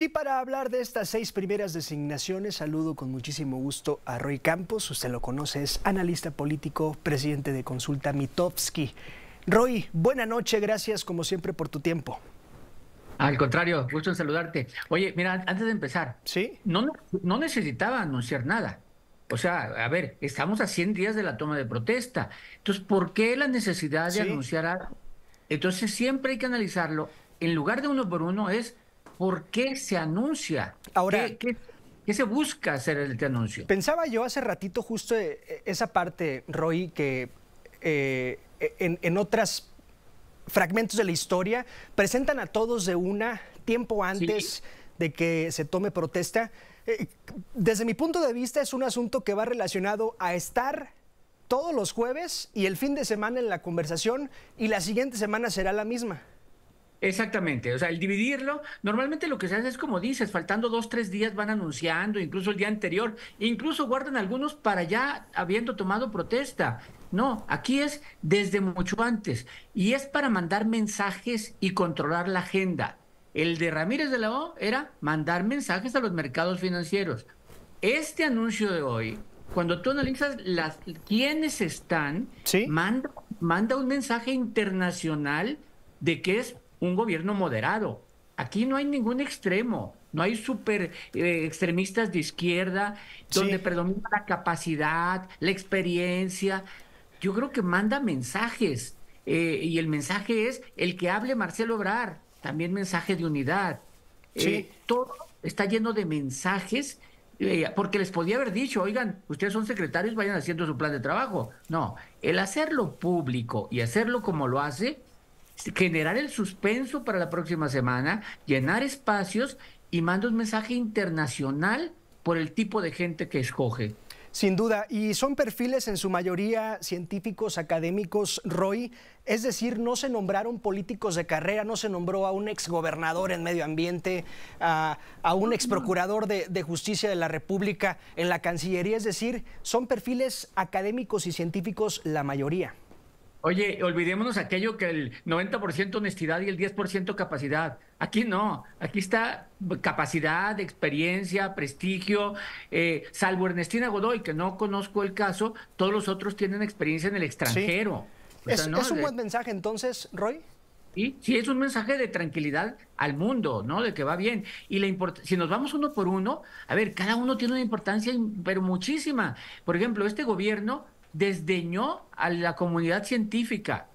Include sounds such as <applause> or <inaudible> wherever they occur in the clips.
Y para hablar de estas seis primeras designaciones, saludo con muchísimo gusto a Roy Campos. Usted lo conoce, es analista político, presidente de Consulta Mitofsky. Roy, buena noche, gracias como siempre por tu tiempo. Al contrario, gusto en saludarte. Oye, mira, antes de empezar, ¿Sí? no, no necesitaba anunciar nada. O sea, a ver, estamos a 100 días de la toma de protesta. Entonces, ¿por qué la necesidad de anunciar algo? Entonces, siempre hay que analizarlo. En lugar de uno por uno es ¿por qué se anuncia? Ahora, ¿Qué, se busca hacer este anuncio? Pensaba yo hace ratito justo eh, esa parte, Roy, que eh, e-, en, en otras fragmentos de la historia presentan a todos de una tiempo antes de que se tome protesta. Eh, desde mi punto de vista es un asunto que va relacionado a estar todos los jueves y el fin de semana en la conversación y la siguiente semana será la misma. Exactamente, o sea, el dividirlo, normalmente lo que se hace es como dices, faltando dos, tres días van anunciando, incluso el día anterior, incluso guardan algunos para ya habiendo tomado protesta. No, aquí es desde mucho antes y es para mandar mensajes y controlar la agenda. El de Ramírez de la O era mandar mensajes a los mercados financieros. Este anuncio de hoy, cuando tú analizas las, quiénes están, manda un mensaje internacional de que es un gobierno moderado. Aquí no hay ningún extremo, no hay super eh, extremistas de izquierda donde predomina la capacidad, la experiencia. Yo creo que manda mensajes eh, y el mensaje es el que hable Marcelo Obrar, también mensaje de unidad. Eh, todo está lleno de mensajes porque les podía haber dicho, oigan, ustedes son secretarios, vayan haciendo su plan de trabajo. No, el hacerlo público y hacerlo como lo hace, generar el suspenso para la próxima semana, llenar espacios y mando un mensaje internacional por el tipo de gente que escoge. Sin duda, y son perfiles en su mayoría científicos, académicos, Roy, es decir, no se nombraron políticos de carrera, no se nombró a un exgobernador en medio ambiente, a, un exprocurador de justicia de la República en la Cancillería, es decir, son perfiles académicos y científicos la mayoría. Oye, olvidémonos aquello que el 90% honestidad y el 10% capacidad. Aquí no, aquí está capacidad, experiencia, prestigio, eh, salvo Ernestina Godoy, que no conozco el caso, todos los otros tienen experiencia en el extranjero. ¿Es, un buen mensaje entonces, Roy? ¿Sí? es un mensaje de tranquilidad al mundo, ¿no? De que va bien. Y la si nos vamos uno por uno, a ver, cada uno tiene una importancia, pero muchísima. Por ejemplo, este gobierno desdeñó a la comunidad científica,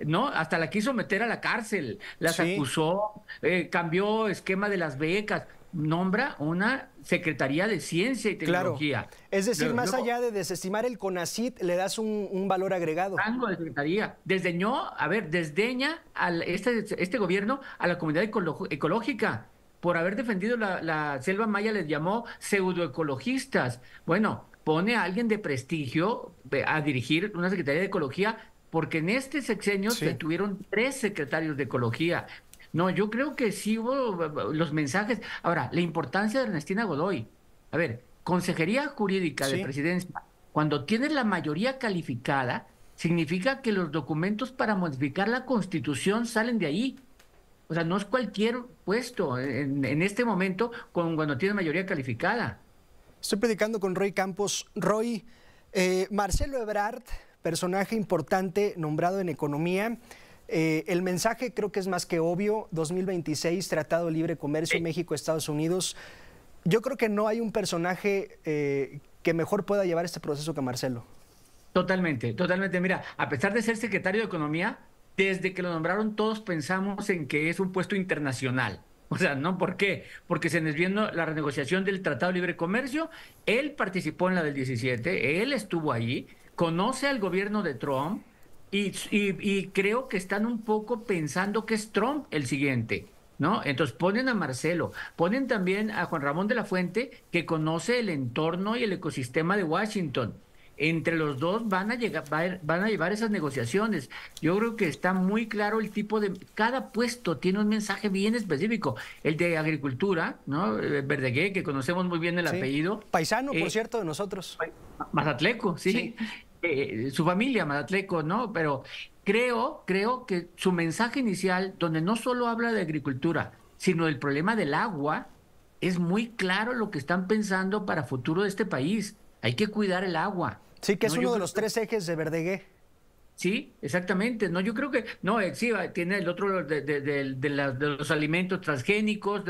¿no? Hasta la quiso meter a la cárcel, las acusó, eh, cambió esquema de las becas, nombra una Secretaría de Ciencia y Tecnología. Es decir, más allá de desestimar el CONACIT, le das un, valor agregado. Rango de Secretaría. Desdeñó, a ver, desdeña al, este, este gobierno a la comunidad ecológica por haber defendido la, la selva maya les llamó pseudoecologistas. Bueno, pone a alguien de prestigio eh, a dirigir una Secretaría de Ecología, porque en este sexenio se tuvieron tres secretarios de Ecología. No, yo creo que sí hubo eh, eh, los mensajes. Ahora, la importancia de Ernestina Godoy. A ver, Consejería Jurídica de Presidencia, cuando tiene la mayoría calificada, significa que los documentos para modificar la Constitución salen de ahí. O sea, no es cualquier puesto en, este momento cuando tiene mayoría calificada. Estoy predicando con Roy Campos. Roy, eh, Marcelo Ebrard, personaje importante nombrado en economía. Eh, el mensaje creo que es más que obvio. 2026, Tratado Libre Comercio México-Estados Unidos. Yo creo que no hay un personaje eh, que mejor pueda llevar este proceso que Marcelo. Totalmente, totalmente. Mira, a pesar de ser secretario de Economía, desde que lo nombraron todos pensamos en que es un puesto internacional <laughs> O sea, no, ¿por qué? Porque se viene la renegociación del Tratado de Libre Comercio, él participó en la del 17, él estuvo allí, conoce al gobierno de Trump y, y creo que están un poco pensando que es Trump el siguiente. ¿No? Entonces ponen a Marcelo, ponen también a Juan Ramón de la Fuente, que conoce el entorno y el ecosistema de Washington entre los dos van a llegar van a llevar esas negociaciones. Yo creo que está muy claro el tipo de cada puesto tiene un mensaje bien específico. El de agricultura, ¿no? Eh, Verdegué, que conocemos muy bien el apellido. Paisano, por eh, cierto, de nosotros. Mazatleco, sí. Eh, su familia, Mazatleco, ¿no? Pero creo, creo que su mensaje inicial, donde no solo habla de agricultura, sino del problema del agua, es muy claro lo que están pensando para futuro de este país. Hay que cuidar el agua Sí, que es uno de los tres ejes de Verdegué. Sí, exactamente. No, yo creo que no, eh, sí, tiene el otro de, de, los alimentos transgénicos,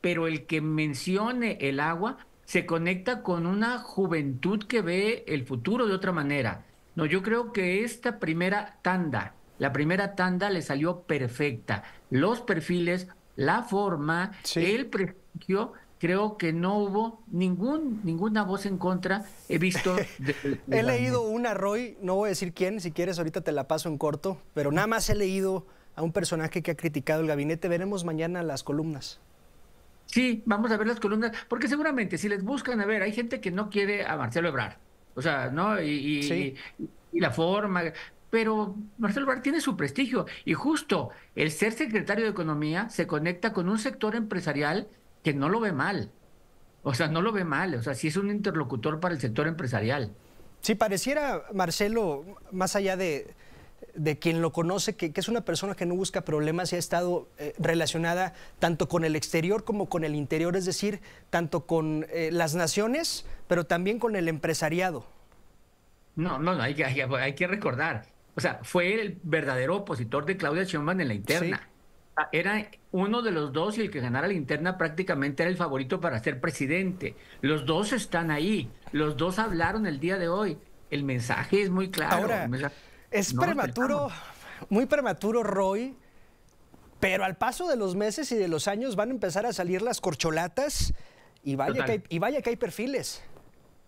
pero el que mencione el agua se conecta con una juventud que ve el futuro de otra manera. No, yo creo que esta primera tanda, la primera tanda le salió perfecta. Los perfiles, la forma, el prestigio creo que no hubo ningún ninguna voz en contra. He visto. <laughs> he leído una, Roy, no voy a decir quién, si quieres, ahorita te la paso en corto, pero nada más he leído a un personaje que ha criticado el gabinete. Veremos mañana las columnas. Sí, vamos a ver las columnas, porque seguramente si les buscan, a ver, hay gente que no quiere a Marcelo Ebrar, o sea, ¿no? Y, la forma, pero Marcelo Ebrard tiene su prestigio y justo el ser secretario de Economía se conecta con un sector empresarial que no lo ve mal. O sea, no lo ve mal. O sea, sí es un interlocutor para el sector empresarial. Si pareciera, Marcelo, más allá de, quien lo conoce, que, es una persona que no busca problemas y ha estado eh, relacionada tanto con el exterior como con el interior, es decir, tanto con eh, las naciones, pero también con el empresariado. No, no, no, hay que, recordar. O sea, fue el verdadero opositor de Claudia Sheinbaum en la interna era uno de los dos y el que ganara la interna prácticamente era el favorito para ser presidente. Los dos están ahí, los dos hablaron el día de hoy. El mensaje es muy claro. Ahora, es prematuro, muy prematuro, Roy, pero al paso de los meses y de los años van a empezar a salir las corcholatas y vaya, que y vaya que hay perfiles.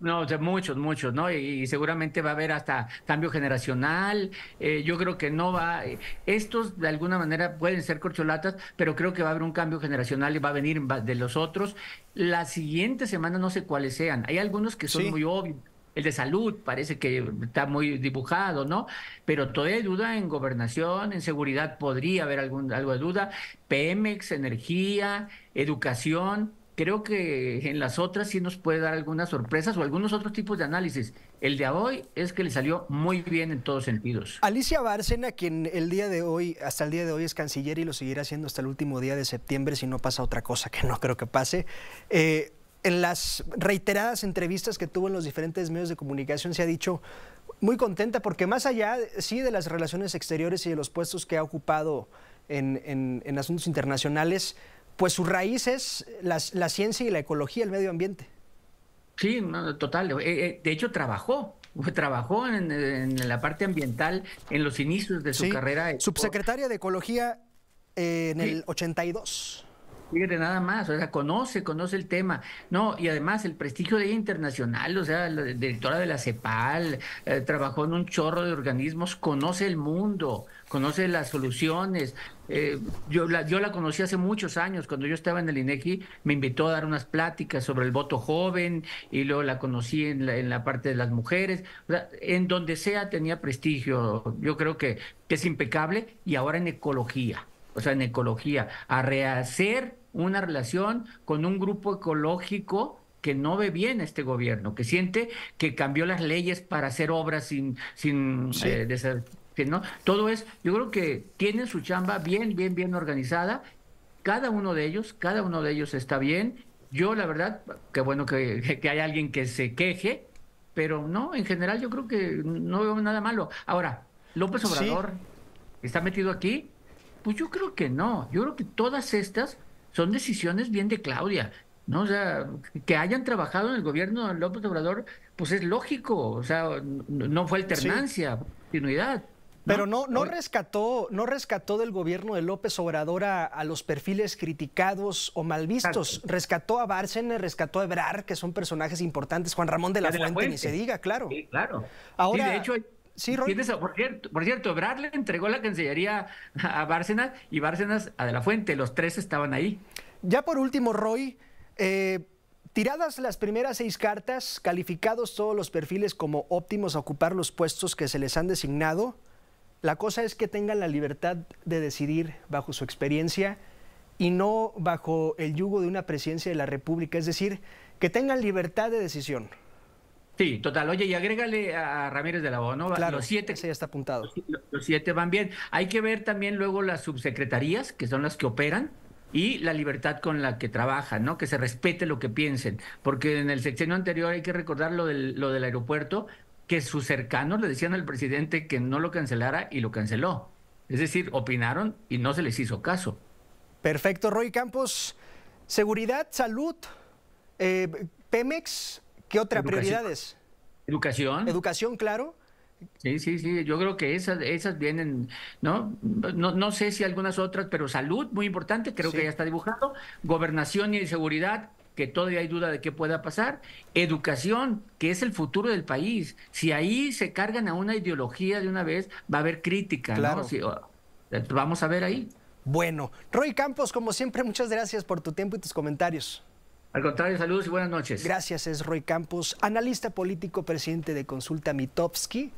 No, sea muchos, muchos, ¿no? Y, seguramente va a haber hasta cambio generacional. Eh, yo creo que no va. Eh, estos de alguna manera pueden ser corcholatas, pero creo que va a haber un cambio generacional y va a venir de los otros. La siguiente semana no sé cuáles sean. Hay algunos que son muy obvios. El de salud parece que está muy dibujado, ¿no? Pero todavía duda en gobernación, en seguridad podría haber algún, algo de duda. Pemex, energía, educación creo que en las otras sí nos puede dar algunas sorpresas o algunos otros tipos de análisis. El de hoy es que le salió muy bien en todos sentidos. Alicia Bárcena, quien el día de hoy, hasta el día de hoy es canciller y lo seguirá haciendo hasta el último día de septiembre si no pasa otra cosa que no creo que pase. Eh, en las reiteradas entrevistas que tuvo en los diferentes medios de comunicación se ha dicho muy contenta porque más allá, sí, de las relaciones exteriores y de los puestos que ha ocupado en asuntos internacionales, pues su raíz es la, ciencia y la ecología, el medio ambiente. Sí, total. Eh, eh, de hecho, trabajó. <laughs> Trabajó en, la parte ambiental en los inicios de su carrera. Subsecretaria de Ecología eh, en el 82. Fíjate nada más, o sea, conoce, conoce el tema. No, y además el prestigio de ella internacional, o sea, la directora de la CEPAL, eh, trabajó en un chorro de organismos, conoce el mundo, conoce las soluciones. Eh, yo, la, yo la conocí hace muchos años, cuando yo estaba en el INEGI, me invitó a dar unas pláticas sobre el voto joven y luego la conocí en la, en la parte de las mujeres. O sea, en donde sea tenía prestigio, yo creo que, que es impecable y ahora en ecología o sea, en ecología, a rehacer una relación con un grupo ecológico que no ve bien este gobierno, que siente que cambió las leyes para hacer obras sin, sin eh, ¿no? Todo es, yo creo que tienen su chamba bien, bien, bien organizada. Cada uno de ellos, cada uno de ellos está bien. Yo, la verdad, qué bueno que, <laughs> hay alguien que se queje, pero no, en general yo creo que no veo nada malo. Ahora, López Obrador está metido aquí pues yo creo que no. Yo creo que todas estas son decisiones bien de Claudia. ¿no? O sea, que hayan trabajado en el gobierno de López Obrador, pues es lógico, o sea, no fue alternancia, continuidad. Pero no, no rescató, no rescató del gobierno de López Obrador a, los perfiles criticados o mal vistos. Rescató a Bárcena, rescató a Ebrar, que son personajes importantes, Juan Ramón de la, Fuente, ni se diga, claro. Sí, claro. Ahora, de hecho, Sí, Roy. Por cierto, por cierto, entregó la Cancillería a Bárcenas y Bárcenas a De la Fuente. Los tres estaban ahí. Ya por último, Roy, eh, tiradas las primeras seis cartas, calificados todos los perfiles como óptimos a ocupar los puestos que se les han designado, la cosa es que tengan la libertad de decidir bajo su experiencia y no bajo el yugo de una presidencia de la República, es decir, que tengan libertad de decisión. Sí, total. Oye, y agrégale a Ramírez de la Boa, ¿no? Claro, los siete. Ese ya está apuntado. Los, siete van bien. Hay que ver también luego las subsecretarías, que son las que operan, y la libertad con la que trabajan, ¿no? Que se respete lo que piensen. Porque en el sexenio anterior hay que recordar lo del, lo del aeropuerto, que sus cercanos le decían al presidente que no lo cancelara y lo canceló. Es decir, opinaron y no se les hizo caso. Perfecto, Roy Campos. Seguridad, salud, eh, Pemex, ¿Qué otra prioridad es? Educación. Educación, claro. Sí, sí, sí, yo creo que esas, esas vienen, ¿no? ¿no? sé si algunas otras, pero salud, muy importante, creo que ya está dibujado, gobernación y seguridad, que todavía hay duda de qué pueda pasar, educación, que es el futuro del país. Si ahí se cargan a una ideología de una vez, va a haber crítica, claro. Eh, vamos a ver ahí. Bueno, Roy Campos, como siempre, muchas gracias por tu tiempo y tus comentarios. Al contrario, saludos y buenas noches. Gracias, es Roy Campos, analista político, presidente de Consulta Mitofsky.